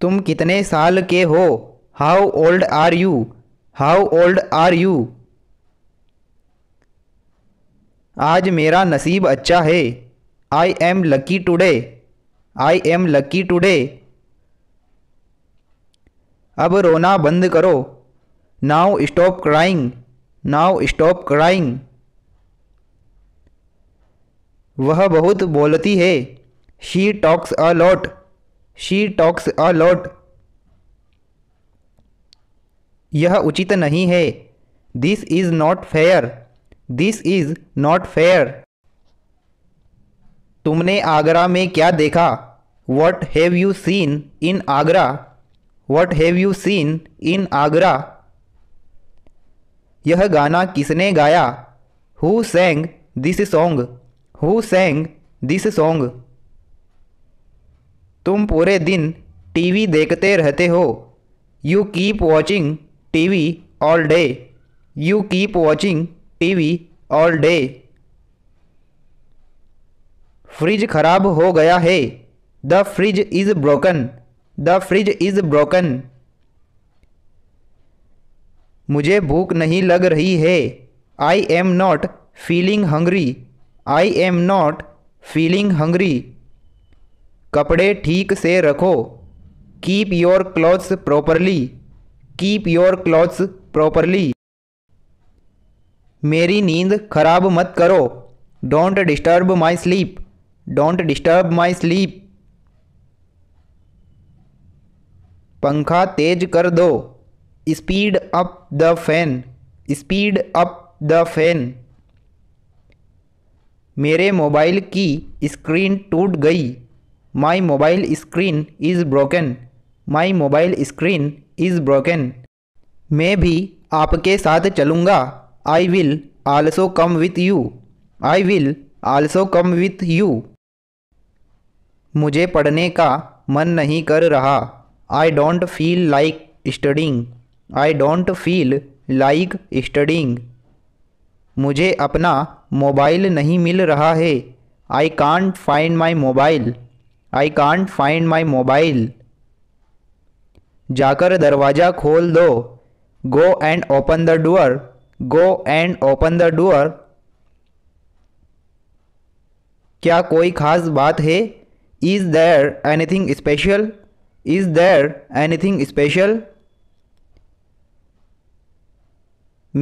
तुम कितने साल के हो how old are you how old are you आज मेरा नसीब अच्छा है I am lucky today I am lucky today अब रोना बंद करो now stop crying now stop crying वह बहुत बोलती है she talks a lot she talks a lot यह उचित नहीं है this is not fair this is not fair तुमने आगरा में क्या देखा what have you seen in Agra what have you seen in Agra यह गाना किसने गाया who sang this song who sang this song तुम पूरे दिन टीवी देखते रहते हो you keep watching TV all day you keep watching TV all day fridge खराब हो गया है the fridge is broken the fridge is broken मुझे भूख नहीं लग रही है I am not feeling hungry I am not feeling hungry कपड़े ठीक से रखो keep your clothes properly keep your clothes properly मेरी नींद खराब मत करो don't disturb my sleep don't disturb my sleep पंखा तेज कर दो speed up the fan speed up the fan मेरे मोबाइल की स्क्रीन टूट गई my mobile screen is broken my mobile screen is broken मैं भी आपके साथ चलूँगा I will also come with you I will also come with you मुझे पढ़ने का मन नहीं कर रहा I don't feel like studying I don't feel like studying मुझे अपना मोबाइल नहीं मिल रहा है I can't find my mobile I can't find my mobile जाकर दरवाज़ा खोल दो go and open the door go and open the door क्या कोई ख़ास बात है is any anything special is there anything special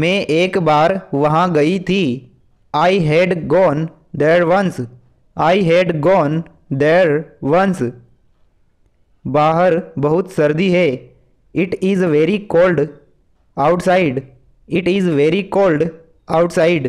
मैं एक बार वहाँ गई थी I had gone there once I had gone there once बाहर बहुत सर्दी है it is very cold outside it is very cold outside